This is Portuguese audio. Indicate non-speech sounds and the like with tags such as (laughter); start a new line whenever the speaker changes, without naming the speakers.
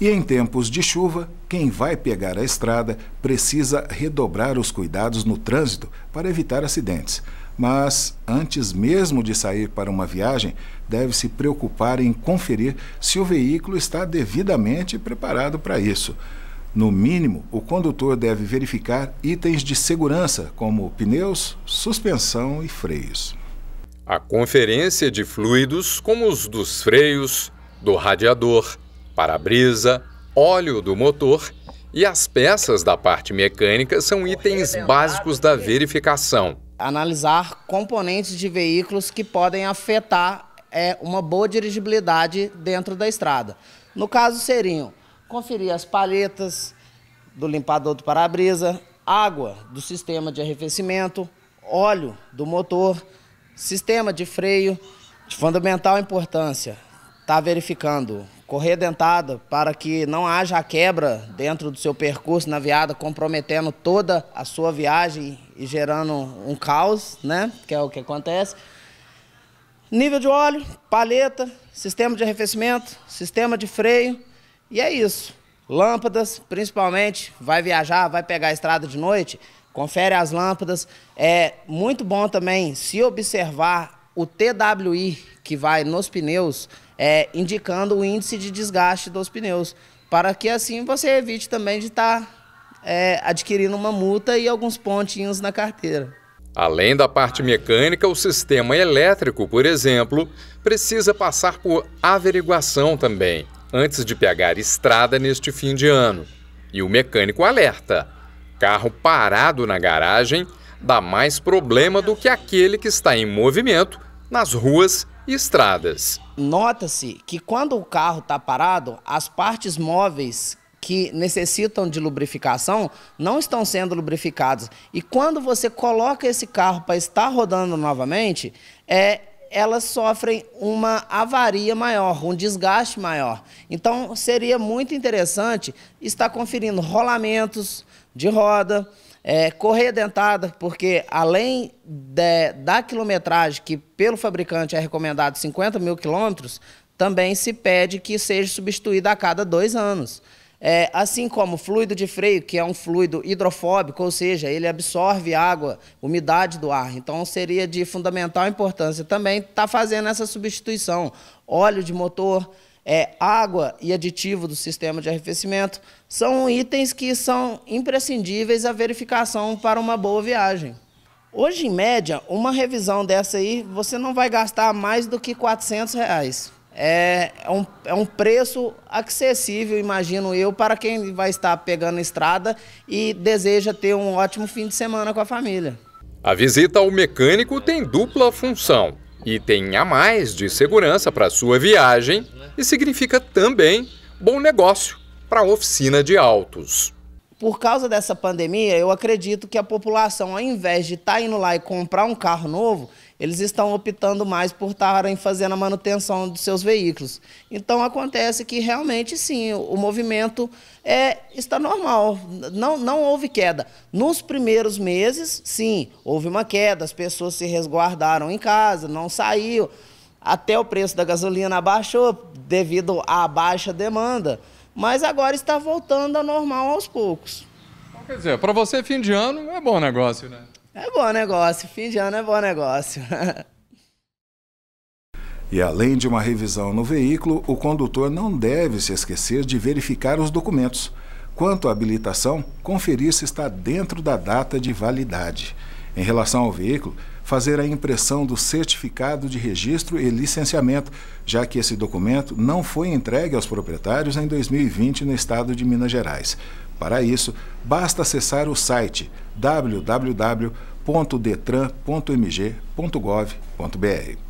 E em tempos de chuva, quem vai pegar a estrada precisa redobrar os cuidados no trânsito para evitar acidentes. Mas antes mesmo de sair para uma viagem, deve se preocupar em conferir se o veículo está devidamente preparado para isso. No mínimo, o condutor deve verificar itens de segurança, como pneus, suspensão e freios. A conferência
de fluidos, como os dos freios, do radiador, para-brisa, óleo do motor e as peças da parte mecânica são itens básicos da verificação. Analisar
componentes de veículos que podem afetar é, uma boa dirigibilidade dentro da estrada. No caso seriam conferir as palhetas do limpador do para-brisa, água do sistema de arrefecimento, óleo do motor, sistema de freio. De fundamental importância, está verificando correia dentada para que não haja quebra dentro do seu percurso na viada, comprometendo toda a sua viagem e gerando um caos, né? Que é o que acontece. Nível de óleo, paleta, sistema de arrefecimento, sistema de freio e é isso. Lâmpadas, principalmente, vai viajar, vai pegar a estrada de noite, confere as lâmpadas. É muito bom também se observar o TWI, que vai nos pneus, é, indicando o índice de desgaste dos pneus, para que assim você evite também de estar tá, é, adquirindo uma multa e alguns pontinhos na carteira.
Além da parte mecânica, o sistema elétrico, por exemplo, precisa passar por averiguação também, antes de pegar estrada neste fim de ano. E o mecânico alerta: carro parado na garagem dá mais problema do que aquele que está em movimento nas
ruas e estradas. Nota-se que quando o carro está parado, as partes móveis que necessitam de lubrificação não estão sendo lubrificadas. E quando você coloca esse carro para estar rodando novamente, é, elas sofrem uma avaria maior, um desgaste maior. Então seria muito interessante estar conferindo rolamentos de roda, é, correia dentada, porque além de, da quilometragem que pelo fabricante é recomendado 50 mil quilômetros, também se pede que seja substituída a cada dois anos. É, assim como fluido de freio, que é um fluido hidrofóbico, ou seja, ele absorve água, umidade do ar. Então, seria de fundamental importância também estar tá fazendo essa substituição. Óleo de motor, é, água e aditivo do sistema de arrefecimento, são itens que são imprescindíveis à verificação para uma boa viagem. Hoje, em média, uma revisão dessa aí, você não vai gastar mais do que 400 reais. É, é, um, é um preço acessível, imagino eu, para quem vai estar pegando estrada e deseja ter um ótimo fim de semana com a família.
A visita ao mecânico tem dupla função. Item a mais de segurança para sua viagem e significa também bom negócio para a
oficina de autos. Por causa dessa pandemia, eu acredito que a população, ao invés de estar tá indo lá e comprar um carro novo, eles estão optando mais por estarem fazendo a manutenção dos seus veículos. Então acontece que realmente sim, o movimento é, está normal, não, não houve queda. Nos primeiros meses, sim, houve uma queda, as pessoas se resguardaram em casa, não saíram, até o preço da gasolina abaixou devido à baixa demanda, mas agora está voltando ao normal aos poucos. Quer dizer, para você, fim de ano é
bom negócio, né?
É bom negócio, fim de ano é bom negócio.
(laughs) e além de uma revisão no veículo, o condutor não deve se esquecer de verificar os documentos. Quanto à habilitação, conferir se está dentro da data de validade. Em relação ao veículo, fazer a impressão do certificado de registro e licenciamento, já que esse documento não foi entregue aos proprietários em 2020 no estado de Minas Gerais. Para isso, basta acessar o site www.detran.mg.gov.br.